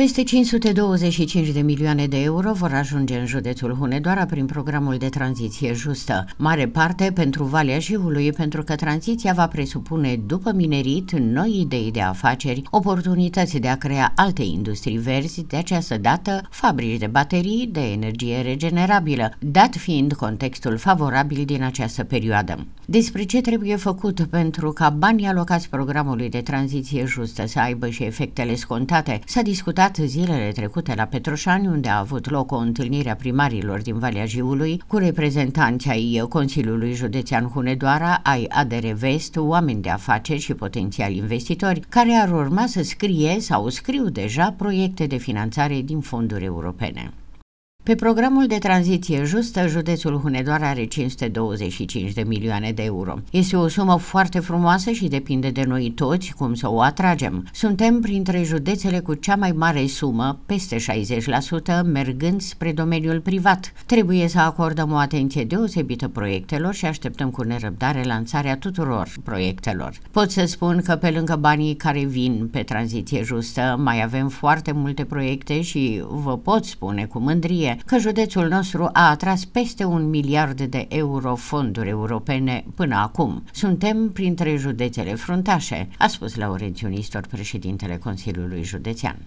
Peste 525 de milioane de euro vor ajunge în județul Hunedoara prin programul de tranziție justă, mare parte pentru Valea Jiului, pentru că tranziția va presupune, după minerit, noi idei de afaceri, oportunități de a crea alte industrii verzi, de această dată fabrici de baterii, de energie regenerabilă, dat fiind contextul favorabil din această perioadă. Despre ce trebuie făcut pentru ca banii alocați programului de tranziție justă să aibă și efectele scontate, s-a discutat aflat zilele trecute la Petroșani, unde a avut loc o întâlnire a primarilor din Valea Jiului cu reprezentanți ai Consiliului Județean Hunedoara, ai ADR Vest, oameni de afaceri și potențiali investitori, care ar urma să scrie sau scriu deja proiecte de finanțare din fonduri europene. Pe programul de tranziție justă, județul Hunedoara are 525 de milioane de euro. Este o sumă foarte frumoasă și depinde de noi toți cum să o atragem. Suntem printre județele cu cea mai mare sumă, peste 60%, mergând spre domeniul privat. Trebuie să acordăm o atenție deosebită proiectelor și așteptăm cu nerăbdare lansarea tuturor proiectelor. Pot să spun că pe lângă banii care vin pe tranziție justă, mai avem foarte multe proiecte și vă pot spune cu mândrie că județul nostru a atras peste un miliard de euro fonduri europene până acum. Suntem printre județele fruntașe, a spus la Nistor, președintele Consiliului Județean.